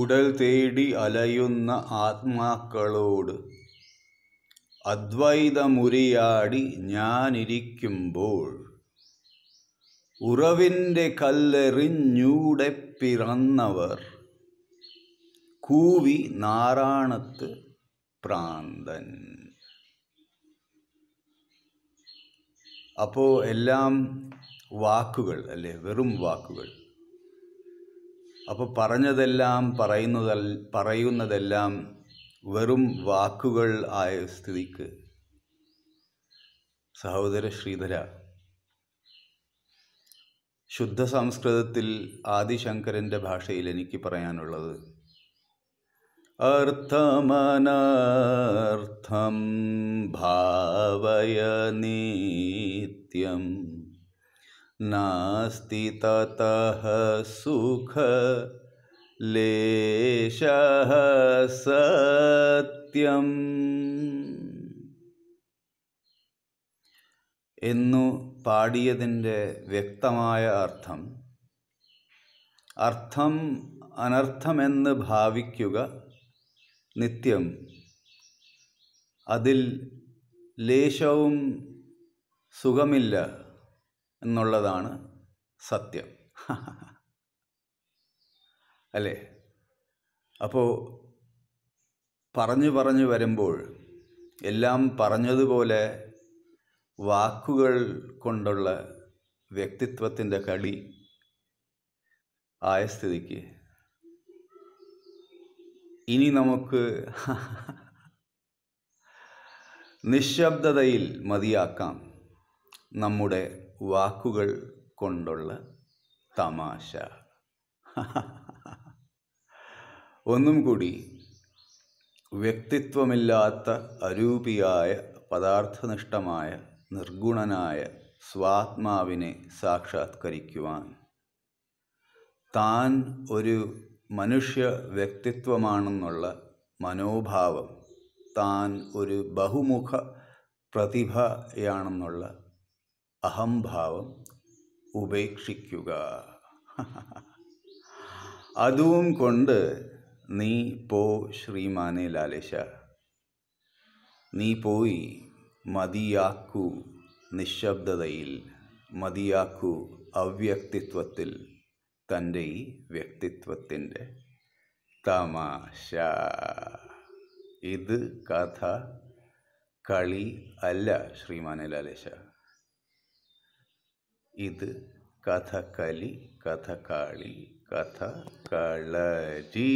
ഉടൽ തേടി അലയുന്ന ആത്മാക്കളോട് അദ്വൈതമുരിയാടി ഞാനിരിക്കുമ്പോൾ ഉറവിൻ്റെ കല്ലെറിഞ്ഞൂടെ പിറന്നവർ കൂവി നാറാണത്ത് പ്രാന്തൻ അപ്പോൾ എല്ലാം വാക്കുകൾ അല്ലേ വെറും വാക്കുകൾ അപ്പോൾ പറഞ്ഞതെല്ലാം പറയുന്നത പറയുന്നതെല്ലാം വെറും വാക്കുകൾ ആയ സ്ഥിതിക്ക് സഹോദര ശ്രീധര ശുദ്ധ സംസ്കൃതത്തിൽ ആദിശങ്കരൻ്റെ ഭാഷയിൽ എനിക്ക് പറയാനുള്ളത് അർത്ഥമനർത്ഥം ഭാവയ നിത്യം नास्ति ततः सुख लेशः സത്യം എന്നു പാടിയതിൻ്റെ വ്യക്തമായ അർത്ഥം അർത്ഥം അനർത്ഥമെന്ന് ഭാവിക്കുക നിത്യം അതിൽ ലേശവും സുഖമില്ല എന്നുള്ളതാണ് സത്യം അല്ലേ അപ്പോൾ പറഞ്ഞു പറഞ്ഞു വരുമ്പോൾ എല്ലാം പറഞ്ഞതുപോലെ വാക്കുകൾ കൊണ്ടുള്ള വ്യക്തിത്വത്തിൻ്റെ കളി ആയ സ്ഥിതിക്ക് ഇനി നമുക്ക് നിശബ്ദതയിൽ മതിയാക്കാം നമ്മുടെ വാക്കുകൾ കൊണ്ടുള്ള തമാശ ഒന്നും കൂടി വ്യക്തിത്വമില്ലാത്ത അരൂപിയായ പദാർത്ഥനിഷ്ഠമായ നിർഗുണനായ സ്വാത്മാവിനെ സാക്ഷാത്കരിക്കുവാൻ താൻ ഒരു മനുഷ്യ വ്യക്തിത്വമാണെന്നുള്ള മനോഭാവം താൻ ഒരു ബഹുമുഖ പ്രതിഭയാണെന്നുള്ള അഹംഭാവം ഉപേക്ഷിക്കുക അതും കൊണ്ട് നീ പോ ശ്രീമാനെ ലാലേശ നീ പോയി മതിയാക്കൂ നിശബ്ദതയിൽ മതിയാക്കൂ അവ്യക്തിത്വത്തിൽ തൻ്റെ ഈ വ്യക്തിത്വത്തിൻ്റെ തമാശ ഇത് കഥ കളി അല്ല ശ്രീമാനെ ലാലേശ ഇത് കഥകളി കഥകളി കഥ കളജീ